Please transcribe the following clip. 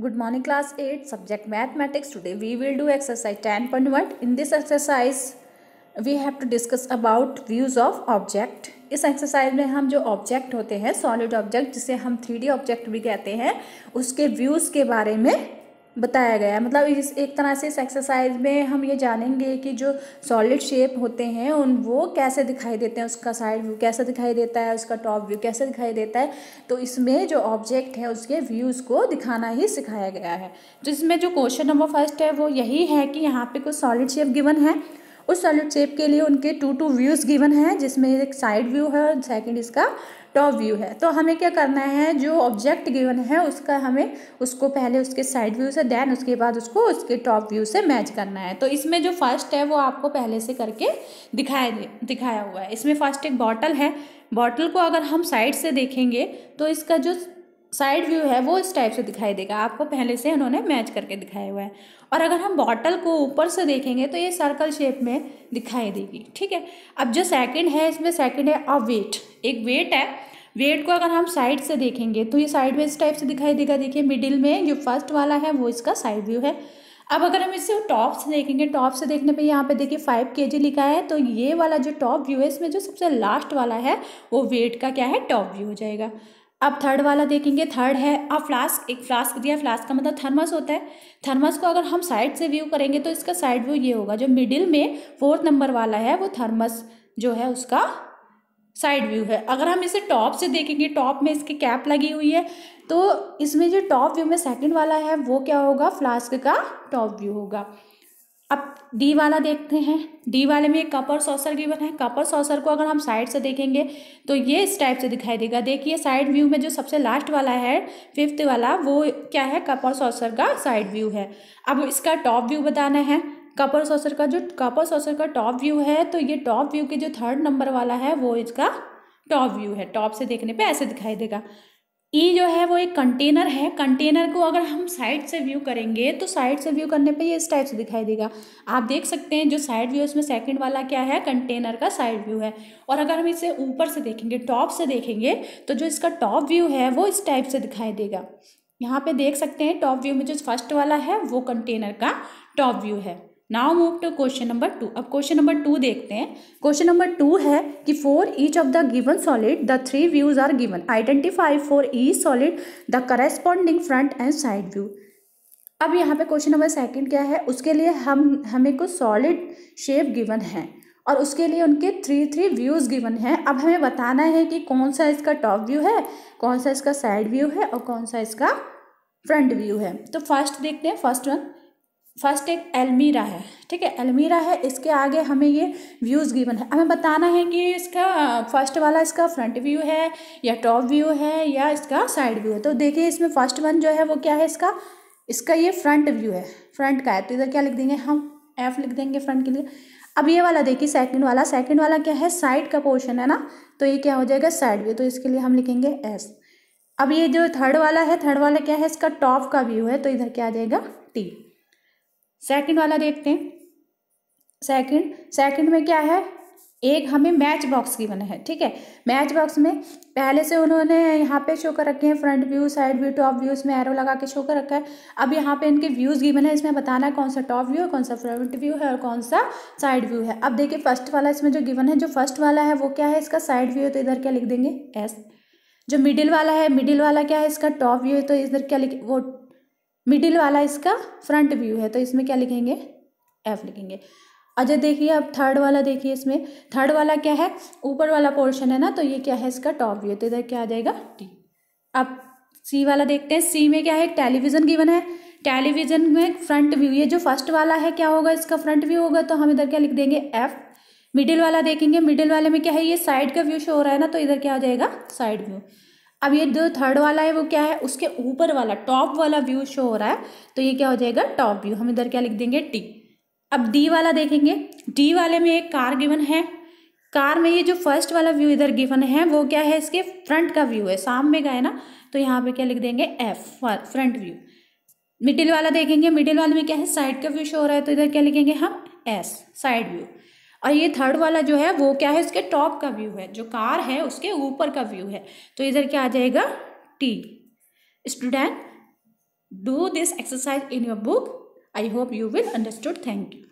good morning class eight subject mathematics today we will do exercise ten point one in this exercise we have to discuss about views of object इस exercise में हम जो object होते हैं solid object जिसे हम three D object भी कहते हैं उसके व्यूज के बारे में बताया गया है मतलब इस एक तरह से इस एक्सरसाइज में हम ये जानेंगे कि जो सॉलिड शेप होते हैं उन वो कैसे दिखाई देते हैं उसका साइड व्यू कैसे दिखाई देता है उसका टॉप व्यू कैसे दिखाई देता है तो इसमें जो ऑब्जेक्ट है उसके व्यूज़ को दिखाना ही सिखाया गया है जिसमें जो क्वेश्चन नंबर फर्स्ट है वो यही है कि यहाँ पर कुछ सॉलिड शेप गिवन है उस सॉलिड शेप के लिए उनके टू टू व्यूज़ गिवन है जिसमें एक साइड व्यू है और सेकेंड इसका टॉप व्यू है तो हमें क्या करना है जो ऑब्जेक्ट गिवन है उसका हमें उसको पहले उसके साइड व्यू से देन उसके बाद उसको उसके टॉप व्यू से मैच करना है तो इसमें जो फर्स्ट है वो आपको पहले से करके दिखाया दिखाया हुआ है इसमें फर्स्ट एक बॉटल है बॉटल को अगर हम साइड से देखेंगे तो इसका जो साइड व्यू है वो इस टाइप से दिखाई देगा आपको पहले से उन्होंने मैच करके दिखाया हुआ है और अगर हम बॉटल को ऊपर से देखेंगे तो ये सर्कल शेप में दिखाई देगी ठीक है अब जो सेकंड है इसमें सेकंड है अ वेट एक वेट है वेट को अगर हम साइड से देखेंगे तो ये साइड में इस टाइप से दिखाई देगा देखिए मिडिल में जो फर्स्ट वाला है वो इसका साइड व्यू है अब अगर हम इसे टॉप से देखेंगे टॉप से देखने पर यहाँ पे देखिए फाइव के लिखा है तो ये वाला जो टॉप व्यू है इसमें जो सबसे लास्ट वाला है वो वेट का क्या है टॉप व्यू हो जाएगा अब थर्ड वाला देखेंगे थर्ड है अ फ्लास्क एक फ्लास्क दिया फ्लास्क का मतलब थर्मस होता है थर्मस को अगर हम साइड से व्यू करेंगे तो इसका साइड व्यू ये होगा जो मिडिल में फोर्थ नंबर वाला है वो थर्मस जो है उसका साइड व्यू है अगर हम इसे टॉप से देखेंगे टॉप में इसकी कैप लगी हुई है तो इसमें जो टॉप व्यू में सेकंड वाला है वो क्या होगा फ्लास्क का टॉप व्यू होगा अब डी वाला देखते हैं डी वाले में कपर सॉसर गिवन है कपर सॉसर को अगर हम साइड से देखेंगे तो ये इस टाइप से दिखाई देगा देखिए साइड व्यू में जो सबसे लास्ट वाला है फिफ्थ वाला वो क्या है कपर सॉसर का साइड व्यू है अब इसका टॉप व्यू बताना है कपर सॉसर का जो कपर सॉसर का टॉप व्यू है तो ये टॉप व्यू के जो थर्ड नंबर वाला है वो इसका टॉप व्यू है टॉप से देखने पर ऐसे दिखाई देगा ई जो है वो एक कंटेनर है कंटेनर को अगर हम साइड से व्यू करेंगे तो साइड से व्यू करने पे ये इस टाइप से दिखाई देगा आप देख सकते हैं जो साइड व्यू है उसमें सेकंड वाला क्या है कंटेनर का साइड व्यू है और अगर हम इसे ऊपर से देखेंगे टॉप से देखेंगे तो जो इसका टॉप व्यू है वो इस टाइप से दिखाई देगा यहाँ पर देख सकते हैं टॉप व्यू में जो फर्स्ट वाला है वो कंटेनर का टॉप व्यू है now move to question number two अब क्वेश्चन नंबर टू देखते हैं क्वेश्चन नंबर टू है कि for each of the given solid the three views are given identify for each solid the corresponding front and side view अब यहाँ पे question number second क्या है उसके लिए हम हमें को सॉलिड शेप गिवन है और उसके लिए उनके थ्री थ्री व्यूज़ गिवन है अब हमें बताना है कि कौन सा इसका टॉप व्यू है कौन सा इसका साइड व्यू है और कौन सा इसका फ्रंट व्यू है तो फर्स्ट देखते हैं फर्स्ट वन फर्स्ट एक एलमीरा है ठीक है एलमीरा है इसके आगे हमें ये व्यूज़ गिवन है हमें बताना है कि इसका फर्स्ट वाला इसका फ्रंट व्यू है या टॉप व्यू है या इसका साइड व्यू है तो देखिए इसमें फर्स्ट वन जो है वो क्या है इसका इसका ये फ्रंट व्यू है फ्रंट का है तो इधर क्या लिख देंगे हम एफ लिख देंगे फ्रंट के लिए अब ये वाला देखिए सेकेंड वाला सेकेंड वाला क्या है साइड का पोर्शन है ना तो ये क्या हो जाएगा साइड व्यू तो इसके लिए हम लिखेंगे एस अब ये जो थर्ड वाला है थर्ड वाला क्या है इसका टॉप का व्यू है तो इधर क्या आ जाएगा टी सेकंड वाला देखते हैं सेकंड सेकंड में क्या है एक हमें मैच बॉक्स की बना है ठीक है मैच बॉक्स में पहले से उन्होंने यहाँ पे शो कर रखे हैं front view side view top view इसमें एरो लगा के शो कर रखा है अब यहाँ पे इनके व्यूज़ गिवन है इसमें बताना है कौन सा टॉप व्यू है कौन सा फ्रंट व्यू है और कौन सा साइड व्यू है अब देखिए फर्स्ट वाला इसमें जो गिवन है जो फर्स्ट वाला है वो क्या है इसका साइड व्यू है तो इधर क्या लिख देंगे एस जो मिडिल वाला है मिडिल वाला क्या है इसका टॉप व्यू है तो इधर क्या लिख वो मिडिल वाला इसका फ्रंट व्यू है तो इसमें क्या लिखेंगे एफ लिखेंगे अजय अच्छा, देखिए अब थर्ड वाला देखिए इसमें थर्ड वाला क्या है ऊपर वाला पोर्शन है ना तो ये क्या है इसका टॉप व्यू तो इधर क्या आ जाएगा टी अब सी वाला देखते हैं सी में क्या है टेलीविज़न गिवन है टेलीविज़न में फ्रंट व्यू ये जो फर्स्ट वाला है क्या होगा इसका फ्रंट व्यू होगा तो हम इधर क्या लिख देंगे एफ मिडिल वाला देखेंगे मिडिल वाले में क्या है ये साइड का व्यू शो हो रहा है ना तो इधर क्या आ जाएगा साइड व्यू अब ये जो थर्ड वाला है वो क्या है उसके ऊपर वाला टॉप वाला व्यू शो हो रहा है तो ये क्या हो जाएगा टॉप व्यू हम इधर क्या लिख देंगे टी अब डी वाला देखेंगे डी वाले में एक कार गिवन है कार में ये जो फर्स्ट वाला व्यू इधर गिवन है वो क्या है इसके फ्रंट का व्यू है सामने में है ना तो यहाँ पे क्या लिख देंगे एफ फ्रंट व्यू मिडिल वाला देखेंगे मिडिल वाले में क्या है साइड का व्यू शो हो रहा है तो इधर क्या लिखेंगे हम एस साइड व्यू और ये थर्ड वाला जो है वो क्या है उसके टॉप का व्यू है जो कार है उसके ऊपर का व्यू है तो इधर क्या आ जाएगा the student do this exercise in your book I hope you will understood thank you